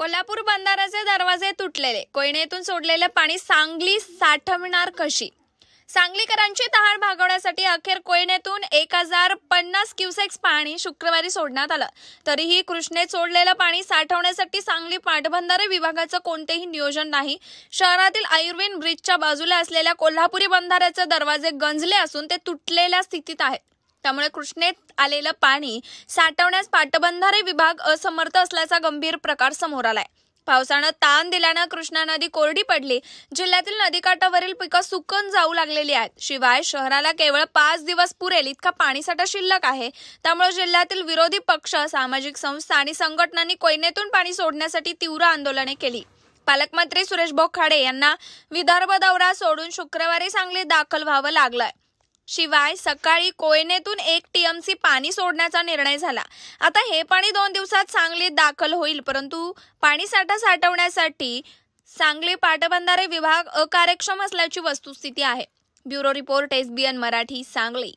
कोल्हापूर बंधाराचे दरवाजे तुटलेले कोयनेतून सोडलेले पाणी सांगली साठवणार कशी सांगलीकरांची तहान भागवण्यासाठी अखेर कोयनेतून एक हजार पन्नास क्युसेक्स पाणी शुक्रवारी सोडण्यात आलं तरीही कृष्णे सोडलेलं पाणी साठवण्यासाठी सांगली पाटबंधारे विभागाचं कोणतेही नियोजन नाही शहरातील आयुर्वेद ब्रिजच्या बाजूला असलेल्या कोल्हापुरी बंधाऱ्याचे दरवाजे गंजले असून ते तुटलेल्या स्थितीत आहेत त्यामुळे कृष्णेत आलेलं पाणी साठवण्यास पाटबंधारे विभाग असमर्थ असल्याचा गंभीर प्रकार समोर आलाय पावसानं ताण दिल्यानं कृष्णा नदी कोरडी पडली जिल्ह्यातील नदीकाठावरील पिकं सुकून जाऊ लागलेली आहेत शिवाय शहराला केवळ पाच दिवस पुरेल इतका पाणीसाठा शिल्लक आहे त्यामुळे जिल्ह्यातील विरोधी पक्ष सामाजिक संस्था आणि संघटनांनी कोयनेतून पाणी सोडण्यासाठी तीव्र आंदोलने केली पालकमंत्री सुरेश भोखाडे यांना विदर्भ दौरा सोडून शुक्रवारी सांगली दाखल व्हावं लागलंय शिवाय सकाळी कोयनेतून एक टीएमसी पाणी सोडण्याचा निर्णय झाला आता हे पाणी दोन दिवसात सांगलीत दाखल होईल परंतु पाणीसाठा साठवण्यासाठी सांगली पाटबंधारे विभाग अकार्यक्षम असल्याची वस्तुस्थिती आहे bureau report SBN Marathi Sangli